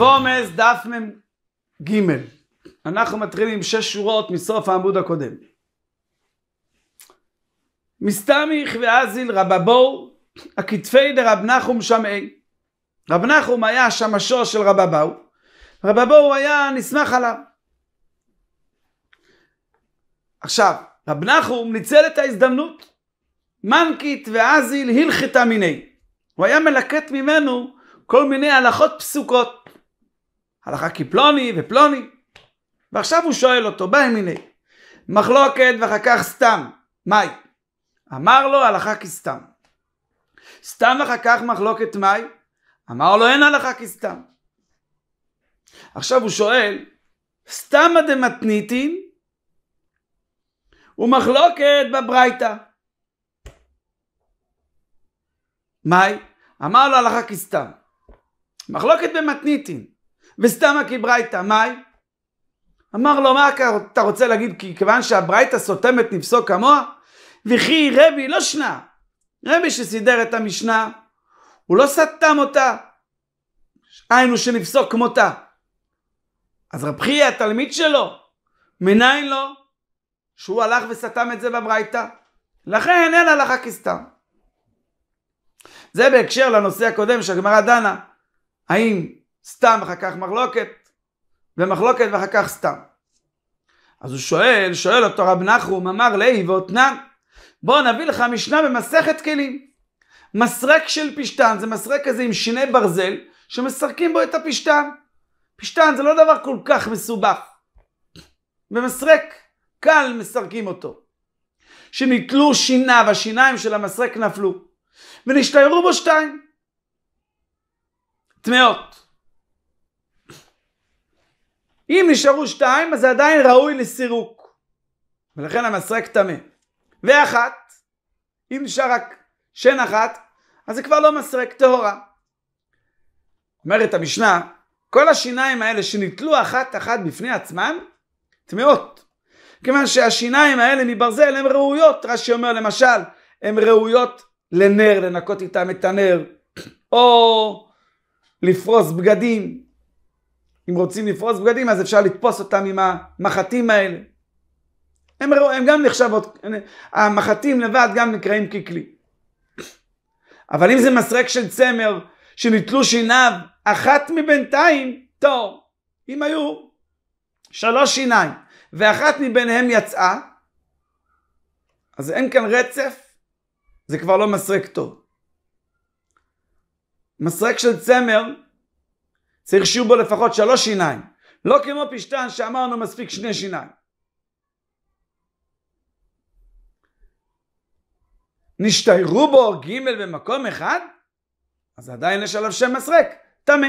וומז דף מ"ג. אנחנו מתחילים עם שש שורות מסוף העמוד הקודם. מסתמיך ואזיל רבא בור הכתפי דרב נחום שמעי. רב נחום היה שמשו של רבא רבא רבבאו היה נסמך עליו. עכשיו, רב נחום ניצל את ההזדמנות. מנקית ואזיל הלכתה מיני. הוא היה מלקט ממנו כל מיני הלכות פסוקות. הלכה כפלוני ופלוני. ועכשיו הוא שואל אותו, בא עם הנה, מחלוקת ואחר כך סתם, מהי? אמר לו הלכה כסתם. סתם אחר כך מחלוקת מהי? אמר לו אין הלכה כסתם. עכשיו הוא שואל, סתמא דמתניתין ומחלוקת בברייתא. מהי? אמר לו הלכה כסתם. מחלוקת במתניתין. וסתמה כברייתא, מהי? אמר לו, מה אתה רוצה להגיד? כי כיוון שהברייתא סותמת נפסוק כמוה? וכי רבי לא שנה. רבי שסידר את המשנה, הוא לא סתם אותה. היינו שנפסוק כמותה. אז רב חייא, התלמיד שלו, מניין לו שהוא הלך וסתם את זה בברייתא. לכן אין הלכה כסתם. זה בהקשר לנושא הקודם שהגמרא דנה, האם סתם ואחר כך מחלוקת, ומחלוקת ואחר כך סתם. אז הוא שואל, שואל אותו רב נחום, אמר לי ואותנן, בואו נביא לך משנה במסכת כלים. מסרק של פשתן, זה מסרק כזה עם שיני ברזל, שמסרקים בו את הפשתן. פשתן זה לא דבר כל כך מסובך. במסרק קל מסרקים אותו. שנתלו שיניו, השיניים של המסרק נפלו, ונשתיירו בו שתיים. טמאות. אם נשארו שתיים, אז זה עדיין ראוי לסירוק. ולכן המסרק טמא. ואחת, אם נשאר רק שן אחת, אז זה כבר לא מסרק טהורה. אומרת המשנה, כל השיניים האלה שנתלו אחת אחת בפני עצמן, טמאות. כיוון שהשיניים האלה מברזל הן ראויות, רש"י אומר למשל, הן ראויות לנר, לנקות איתם את הנר, או לפרוס בגדים, אם רוצים לפרוס בגדים, אז אפשר לתפוס אותם עם המחטים האלה. הם, הם גם נחשבות, המחטים לבד גם נקראים ככלי. אבל אם זה מסרק של צמר, שניטלו שיניו, אחת מבינתיים טוב, אם היו שלוש שיניים, ואחת מביניהם יצאה, אז אין כאן רצף, זה כבר לא מסרק טוב. מסרק של צמר צריך שיהיו בו לפחות שלוש שיניים. לא כמו פשטן שאמרנו מספיק שני שיניים. נשתיירו בו ג' במקום אחד, אז עדיין יש עליו שם מסרק, טמא.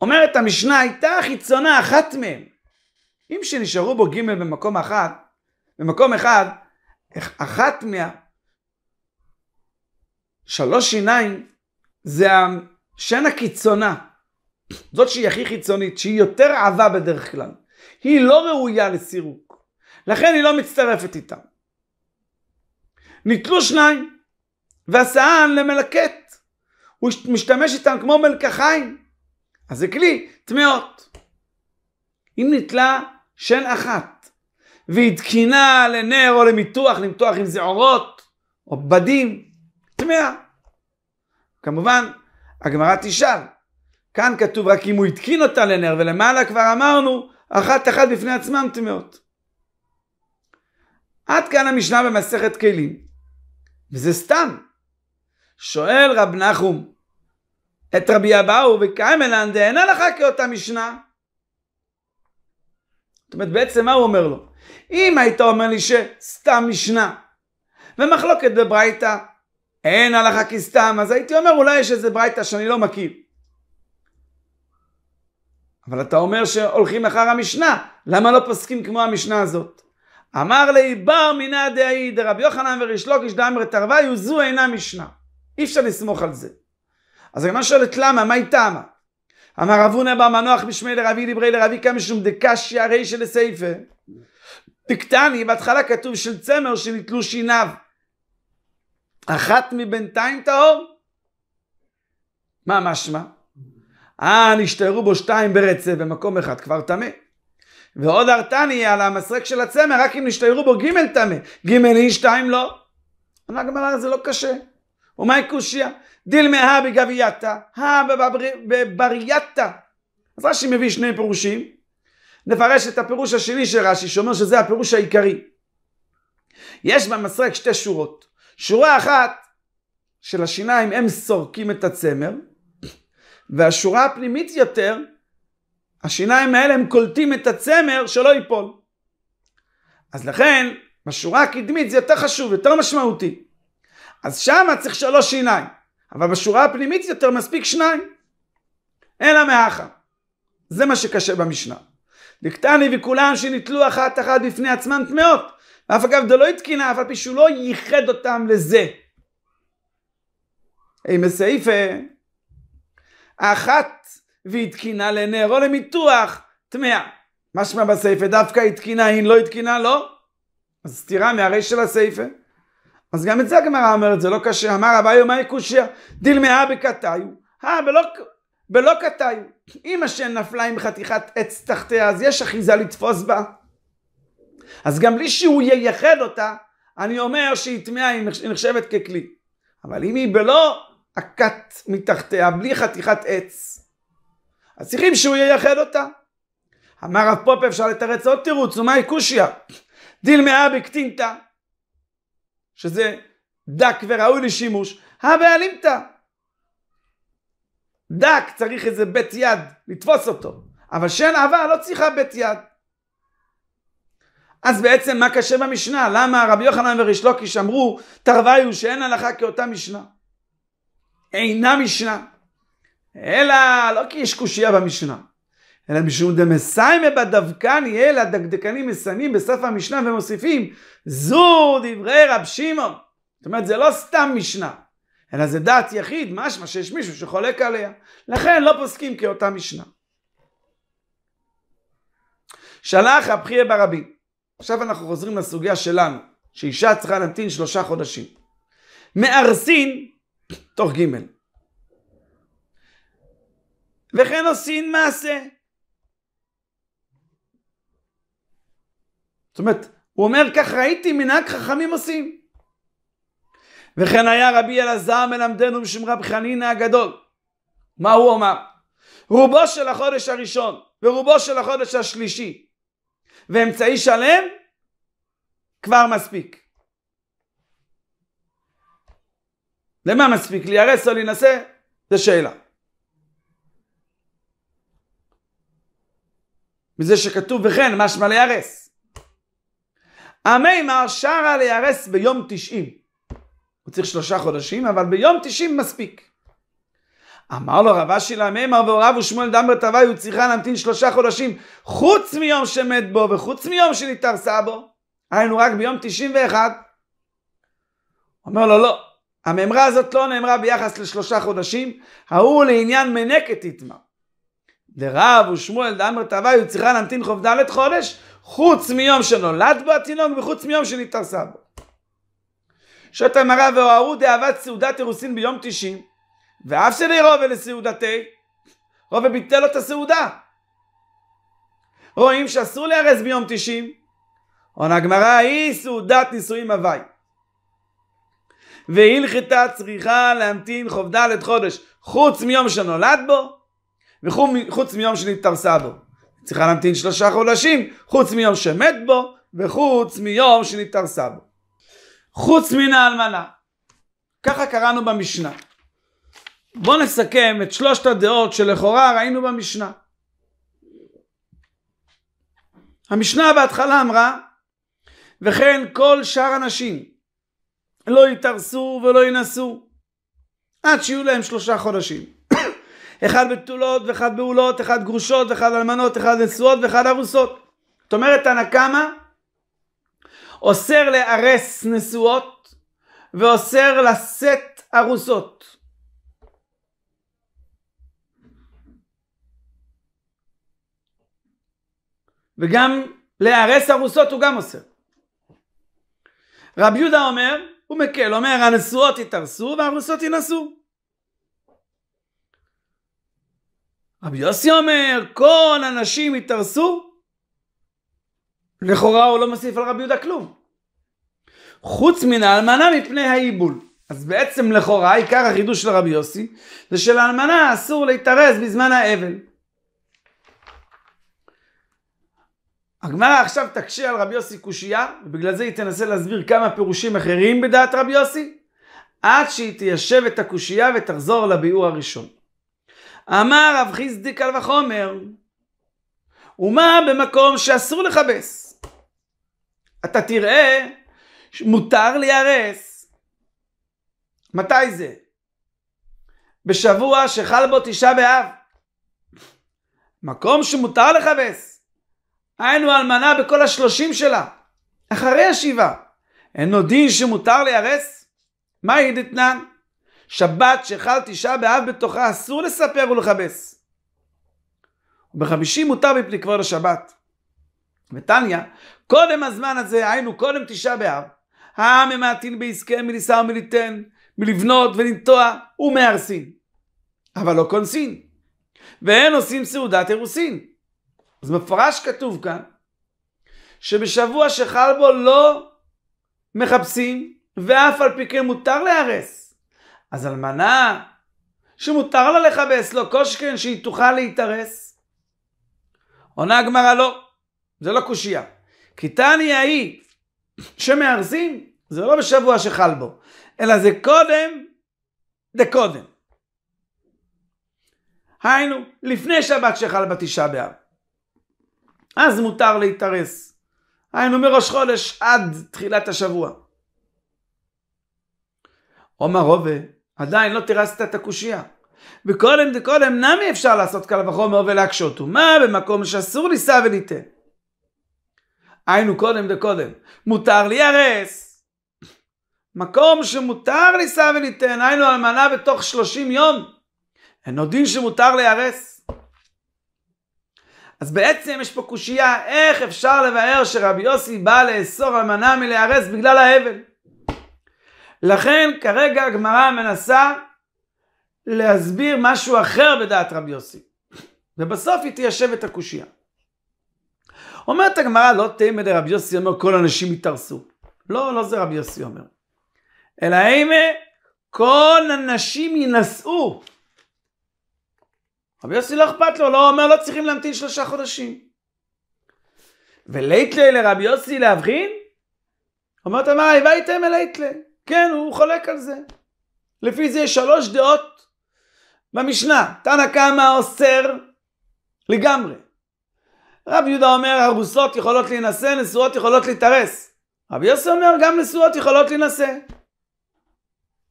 אומרת המשנה, הייתה חיצונה אחת מהם. אם שנשארו בו ג' במקום אחת, במקום אחד, אחת מה... שלוש שיניים זה השן הקיצונה, זאת שהיא הכי חיצונית, שהיא יותר עבה בדרך כלל. היא לא ראויה לסירוק, לכן היא לא מצטרפת איתה. ניתלו שניים, והסען למלקט. הוא משתמש איתם כמו מלקחיים, אז זה כלי טמאות. אם ניתלה שן אחת, והיא תקינה לנר או למיתוח, למתוח עם זעורות או בדים, טמאה. כמובן, הגמרא תשאל, כאן כתוב רק אם הוא התקין אותה לנר, ולמעלה כבר אמרנו, אחת אחת בפני עצמם טמאות. עד כאן המשנה במסכת כלים, וזה סתם. שואל רב נחום את רבי אבאו וקיימלן דהנה לך כאותה משנה. זאת אומרת, בעצם מה הוא אומר לו? אם היית אומר לי שסתם משנה, ומחלוקת בברייתא אין הלכה כסתם, אז הייתי אומר אולי יש איזה ברייתא שאני לא מכיר. אבל אתה אומר שהולכים אחר המשנה, למה לא פוסקים כמו המשנה הזאת? אמר לי בר מינא דאי דרבי יוחנן וריש לוקיש דאמר תרווי זו אינה משנה. אי אפשר לסמוך על זה. אז הגמרא שואלת למה, מהי טעמה? אמר רבו הונא בר מנוח בשמי לרבי דברי לרבי כמה שום דקשיא רי של סייפה. דקטני, בהתחלה כתוב של צמר שניתלו שיניו. אחת מבינתיים טהור. מה משמע? אה, נשתערו בו שתיים ברצף במקום אחד, כבר טמא. ועוד הרתני על המסרק של הצמר, רק אם נשתערו בו ג' טמא. ג' היא שתיים לא. אמר הגמרא, זה לא קשה. ומאי קושיא? דילמאה בגבייתא, הא בברייתא. אז רש"י מביא שני פירושים. נפרש את הפירוש השני של רש"י, שאומר שזה הפירוש העיקרי. יש במסרק שתי שורות. שורה אחת של השיניים הם סורקים את הצמר, והשורה הפנימית יותר, השיניים האלה הם קולטים את הצמר שלא ייפול. אז לכן, בשורה הקדמית זה יותר חשוב, יותר משמעותי. אז שמה צריך שלוש שיניים, אבל בשורה הפנימית יותר מספיק שניים. אלא מאחה. זה מה שקשה במשנה. דקטני וכולם שניטלו אחת אחת בפני עצמן טמאות. ואף אגב זה לא התקינה, אף על פי שהוא לא ייחד אותם לזה. אם בסעיפה, אה, אחת והתקינה לנערו למיתוח, טמאה. משמע בסעיפה דווקא התקינה, היא לא התקינה, לא. אז סתירה מהרי של הסעיפה. אה. אז גם את זה הגמרא אומרת, זה לא קשה. אמר אביו, ומאי קושיע, דילמאה בקתיו, אה, בלא, בלא קתיו. אם השן נפלה עם חתיכת עץ תחתיה, אז יש אחיזה לתפוס בה. אז גם בלי שהוא ייחד אותה, אני אומר שהיא טמאה, היא נחשבת ככלי. אבל אם היא בלא הכת מתחתיה, בלי חתיכת עץ, אז צריכים שהוא ייחד אותה. אמר רב פופ, אפשר לתרץ עוד תירוץ, ומאי קושיא? מאה בקטינתא, שזה דק וראוי לשימוש, הבעלימתא. דק צריך איזה בית יד, לתפוס אותו. אבל שן עבה לא צריכה בית יד. אז בעצם מה קשה במשנה? למה רבי יוחנן וריש לוקיש אמרו תרוויו שאין הלכה כאותה משנה? אינה משנה. אלא לא כי יש קושייה במשנה, אלא משום דמסיימה בדבקן יהיה לדקדקנים מסיימים בסוף המשנה ומוסיפים זו דברי רב שמעון. זאת אומרת זה לא סתם משנה, אלא זה דעת יחיד, משמע שיש מישהו שחולק עליה. לכן לא פוסקים כאותה משנה. שלח רב חייא ברבים עכשיו אנחנו חוזרים לסוגיה שלנו, שאישה צריכה להמתין שלושה חודשים. מארסין, תוך ג' וכן עושים מעשה. זאת אומרת, הוא אומר, כך ראיתי מנהג חכמים עושים. וכן היה רבי אלעזר מלמדנו בשם רב חנינא הגדול. מה הוא אמר? רובו של החודש הראשון ורובו של החודש השלישי ואמצעי שלם, כבר מספיק. למה מספיק? להיהרס או להינשא? זו שאלה. מזה שכתוב וכן משמע להיהרס. המימר שרה להיהרס ביום תשעים. הוא צריך שלושה חודשים, אבל ביום תשעים מספיק. אמר לו רבה שלה מימר והוריו ושמואל דם טווי, הוא צריכה להמתין שלושה חודשים, חוץ מיום שמת בו וחוץ מיום שנתערסה בו. היינו רק ביום 91. אומר לו, לא, הממרה הזאת לא נאמרה ביחס לשלושה חודשים, ההוא לעניין מנקת יתמר. דרב ושמואל דאמר טווי, הוא צריכה להמתין חוב ד' חודש, חוץ מיום שנולד בו התינוק וחוץ מיום שנתערסה בו. שעות המראה והוארו דאבת סעודת אירוסין ביום תשעים. ואף שני רובה לסעודתי, רובה ביטל לו את הסעודה. רואים שאסור להרס ביום תשעים. עונה הגמרא היא סעודת נישואים הווי. והלכתה צריכה להמתין חוב ד' חודש חוץ מיום שנולד בו וחוץ מיום שנתפרסה בו. צריכה להמתין שלושה חודשים חוץ מיום שמת בו וחוץ מיום שנתפרסה בו. חוץ מן האלמנה. ככה קראנו במשנה. בואו נסכם את שלושת הדעות שלכאורה ראינו במשנה. המשנה בהתחלה אמרה, וכן כל שאר הנשים לא יתארסו ולא ינסו עד שיהיו להם שלושה חודשים. אחד בתולות ואחד בעולות, אחד גרושות ואחד אלמנות, אחד נשואות ואחד ארוסות. זאת אומרת, תנא קמא אוסר לארס נשואות ואוסר לשאת ארוסות. וגם להרס ארוסות הוא גם אוסר. רב יהודה אומר, הוא מקל, אומר הנשואות יתארסו והארוסות ינסו. רבי יוסי אומר, כל הנשים יתארסו. לכאורה הוא לא מוסיף על רבי יהודה כלום. חוץ מן האלמנה מפני האיבול. אז בעצם לכאורה, עיקר החידוש של רבי יוסי, זה שלאלמנה אסור להתארס בזמן האבל. הגמרא עכשיו תקשה על רבי יוסי קושייה, ובגלל זה היא תנסה להסביר כמה פירושים אחרים בדעת רבי יוסי, עד שהיא תיישב את הקושייה ותחזור לביאור הראשון. אמר רב חיסדי קל וחומר, ומה במקום שאסור לכבס? אתה תראה שמותר להיהרס. מתי זה? בשבוע שחל בו תשעה באב. מקום שמותר לכבס. היינו אלמנה בכל השלושים שלה, אחרי השבעה. אין אינו דין שמותר ליירס? מה היא דתנן? שבת שחל תשעה באב בתוכה אסור לספר ולכבס. ובחמישי מותר מפני כבוד השבת. ותניא, קודם הזמן הזה, היינו קודם תשעה באב, העם ממעטין בעסקיהם מלישא ומליתן, מלבנות ולנטוע ומהרסין. אבל לא קונסין. ואין עושים סעודת אירוסין. אז מפרש כתוב כאן, שבשבוע שחל בו לא מחפשים, ואף על פי כן מותר להרס. אז אלמנה שמותר לה לכבס, לא קושקן שהיא תוכל להתארס. עונה הגמרא לא, זה לא קושייה. כי תניא ההיא שמארזים, זה לא בשבוע שחל בו, אלא זה קודם דקודם. היינו, לפני שבת שחל בתשעה באב. אז מותר להתארס. היינו מראש חודש עד תחילת השבוע. עומר רובה, עדיין לא תירסת את הקושייה. בקולם דקולם נמי אפשר לעשות קל וחומר ולהקשות ומה במקום שאסור לישא וליטה. היינו קודם דקודם, מותר להיהרס. מקום שמותר לישא וליתן, היינו אלמנה בתוך שלושים יום, עוד דין שמותר להיהרס. אז בעצם יש פה קושייה, איך אפשר לבאר שרבי יוסי בא לאסור אלמנה מלהרס בגלל ההבל? לכן כרגע הגמרא מנסה להסביר משהו אחר בדעת רבי יוסי. ובסוף היא תיישב את הקושייה. אומרת הגמרא, לא תימא רבי יוסי אומר, כל הנשים יתארסו. לא, לא זה רבי יוסי אומר. אלא אם כל הנשים יינשאו. רבי יוסי לא אכפת לו, לא אומר, לא צריכים להמתין שלושה חודשים. ולייטלה לרבי יוסי להבחין? אומר אומרת וייתם אל אלייטלה. כן, הוא חולק על זה. לפי זה יש שלוש דעות במשנה. תנא קמא אוסר לגמרי. רבי יהודה אומר, הרוסות יכולות להינשא, נשואות יכולות להתארס. רבי יוסי אומר, גם נשואות יכולות להינשא.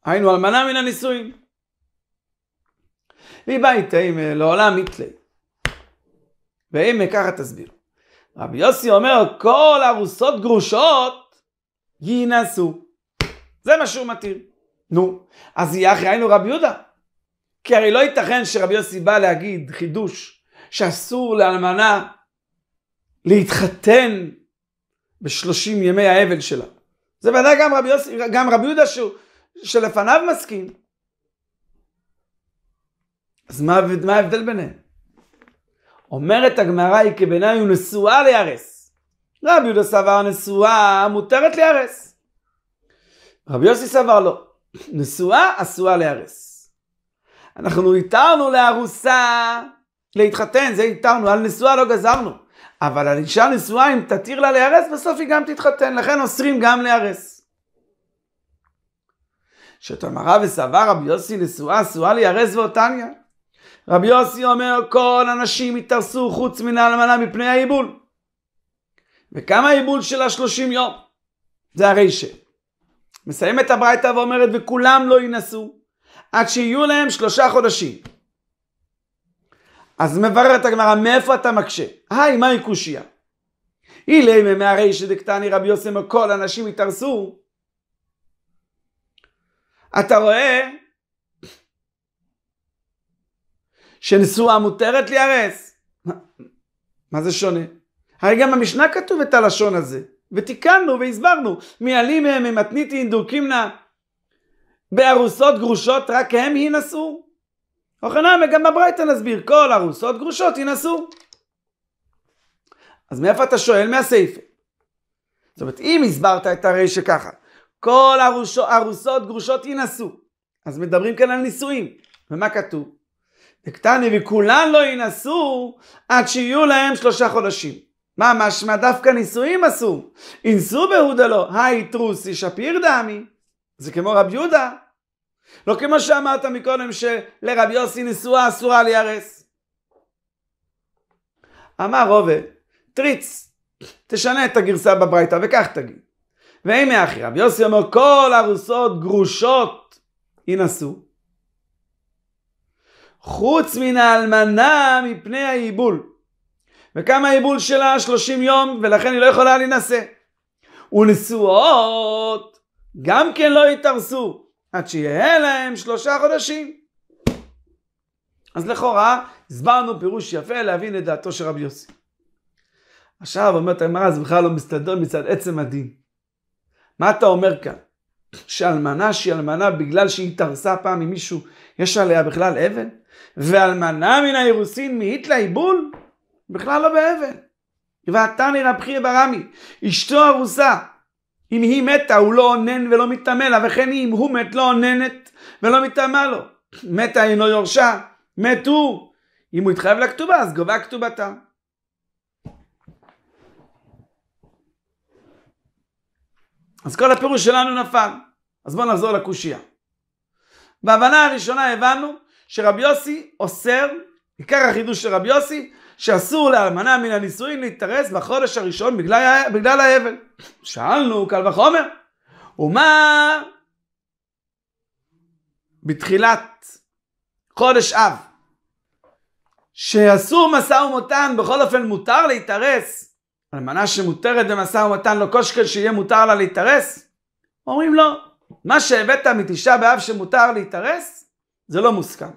היינו אלמנה מן הנישואין. ויבייתי לעולם יתלי. ואם ככה תסביר. רבי יוסי אומר, כל ארוסות גרושות יינשאו. זה מה שהוא מתיר. נו, אז יהיה אחרי היינו רבי יהודה. כי הרי לא ייתכן שרבי יוסי בא להגיד חידוש שאסור לאלמנה להתחתן בשלושים ימי האבל שלה. זה ודאי גם רבי, יוסי, גם רבי יהודה שהוא, שלפניו מסכים. אז מה, מה ההבדל ביניהם? אומרת הגמרא היא כבעיניי היא נשואה לירס. רבי יהודה סבר נשואה מותרת לירס. רבי יוסי סבר לא. נשואה אסורה לירס. אנחנו התרנו לארוסה להתחתן, זה התרנו, על נשואה לא גזרנו. אבל על אישה נשואה, אם תתיר לה להיהרס, בסוף היא גם תתחתן, לכן אוסרים גם להיהרס. שתמרה וסבר רבי יוסי נשואה, אסורה להיהרס ואותניה. רבי יוסי אומר, כל הנשים התארסו חוץ מן האלמנה מפני העיבול. וכמה העיבול שלה? 30 יום. זה הרי הרישה. מסיימת הברייתא ואומרת, וכולם לא ינסו עד שיהיו להם שלושה חודשים. אז מבררת הגמרא, מאיפה אתה מקשה? היי, מהי קושייה? אילי מימי הרישא דקתני רבי יוסי אומר, כל הנשים התארסו אתה רואה שנשואה מותרת להיהרס. מה, זה שונה? הרי גם במשנה כתוב את הלשון הזה, ותיקנו והסברנו, מעלים מהם ממתניתי אינדוקימנה, בארוסות גרושות רק הם יינשאו. אוכל אוכנם גם בברייתא נסביר, כל ארוסות גרושות יינשאו. אז מאיפה אתה שואל? מהסייפה. זאת אומרת, אם הסברת את הרי שככה, כל ארוסות גרושות יינשאו, אז מדברים כאן על נישואים. ומה כתוב? וקטני וכולן לא יינשאו עד שיהיו להם שלושה חודשים. מה משמע דווקא נישואים עשו? אינסו בהודה לו, לא. היי טרוסי שפיר דמי. זה כמו רב יהודה. לא כמו שאמרת מקודם שלרב יוסי נשואה אסורה להיהרס. אמר רובה, טריץ, תשנה את הגרסה בברייתא וכך תגיד. ואם מאחי רב יוסי אומר כל ארוסות גרושות יינשאו. חוץ מן האלמנה מפני העיבול. וכמה העיבול שלה? 30 יום, ולכן היא לא יכולה להינשא. ונשואות גם כן לא יתארסו, עד שיהיה להם שלושה חודשים. אז לכאורה, הסברנו פירוש יפה להבין את דעתו של רבי יוסי. עכשיו אומרת הגמרא, זה בכלל לא מסתדר מצד עצם הדין. מה אתה אומר כאן? שאלמנה שהיא אלמנה בגלל שהיא התארסה פעם עם מישהו, יש עליה בכלל אבן? ואלמנה מן האירוסין מאית לעיבול? בכלל לא באבן. באבל. נראה בכי ברמי, אשתו ארוסה. אם היא מתה הוא לא אונן ולא מתאמה לה, וכן אם הוא מת לא אוננת ולא מתאמה לו. מתה אינו יורשה, מת הוא. אם הוא התחייב לכתובה אז גובה כתובתה. אז כל הפירוש שלנו נפל. אז בואו נחזור לקושייה. בהבנה הראשונה הבנו שרבי יוסי אוסר, עיקר החידוש של רבי יוסי, שאסור לאלמנה מן הנישואין להתארס בחודש הראשון בגלל, בגלל האבל. שאלנו, קל וחומר, ומה בתחילת חודש אב, שאסור משא ומתן, בכל אופן מותר להתארס, אלמנה שמותרת במשא ומתן לא קושקל שיהיה מותר לה להתארס? אומרים לא, מה שהבאת מתשעה באב שמותר להתארס, זה לא מוסכם.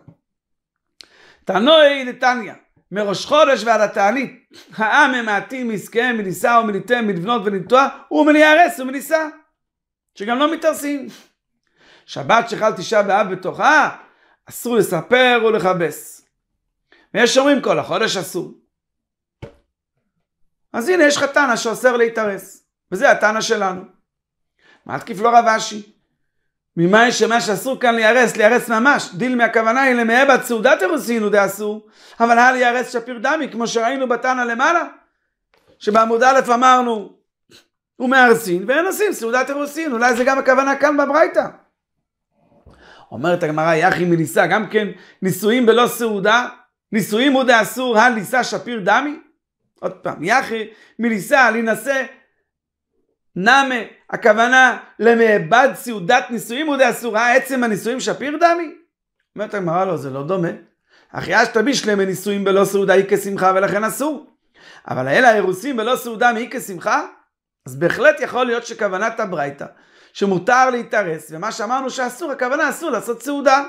תנוי דתניא, מראש חודש ועד התענית, העם ממעטים מעסקיהם מנישא ומליתם מלבנות ולנטוע ומלהיהרס ומנישא, שגם לא מתארסים. שבת שחל תשעה באב בתוכה, אסור לספר ולכבס. ויש אומרים כל החודש אסור. אז הנה יש לך תנא שאוסר להתארס, וזה התנא שלנו. מה תקיף לא רב אשי? ממה יש שמה שאסור כאן ליירס, ליירס ממש. דיל מהכוונה היא למאבד סעודת אירוסינו דאסור, אבל היה ליירס שפיר דמי, כמו שראינו בתנא למעלה, שבעמוד א' אמרנו, הוא מהרסין ואין עושים סעודת אירוסין, אולי זה גם הכוונה כאן בברייתא. אומרת הגמרא, יחי מניסה, גם כן נישואים בלא סעודה, נישואים הוא דאסור, הליסה שפיר דמי? עוד פעם, יחי מניסה, להינשא נאמה, הכוונה למעבד סעודת נישואים הוא אסורה, אה, עצם הנישואים שפיר דמי? אומרת הגמרא לו, לא, זה לא דומה. אחיה שתבישלם נישואים בלא סעודה היא כשמחה ולכן אסור. אבל האלה האירוסים בלא סעודה היא כשמחה? אז בהחלט יכול להיות שכוונת הברייתא, שמותר להתארס, ומה שאמרנו שאסור, הכוונה אסור לעשות סעודה.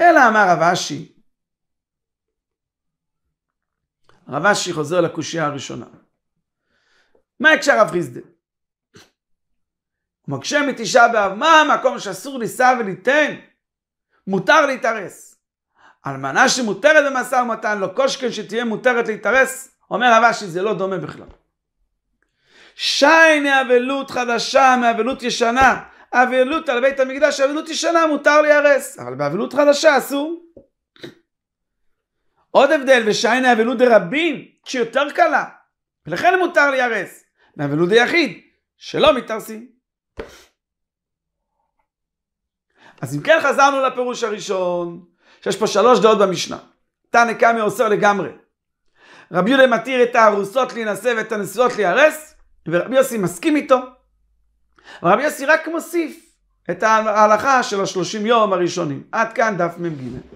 אלא אמר רב אשי, רב אשי חוזר לקושייה הראשונה. מה הקשר רב חיסדה? הוא מקשה מתשעה באב, מה המקום שאסור לישא וליתן? מותר להתארס. אלמנה שמותרת במשא ומתן, לא קושקן שתהיה מותרת להתארס, אומר רבשי, זה לא דומה בכלל. שייני אבלות חדשה מאבלות ישנה. אבלות על בית המקדש, אבלות ישנה מותר להיהרס, אבל באבלות חדשה אסור. עוד הבדל, ושייני אבלות דרבים, שיותר קלה, ולכן מותר להיהרס. והאבלות היחיד, שלא מתארסים. אז אם כן חזרנו לפירוש הראשון, שיש פה שלוש דעות במשנה. תנא קמי אוסר לגמרי. רבי יהודה מתיר את הארוסות להינשא ואת הנשואות להיהרס, ורבי יוסי מסכים איתו. רבי יוסי רק מוסיף את ההלכה של השלושים יום הראשונים. עד כאן דף מ"ג.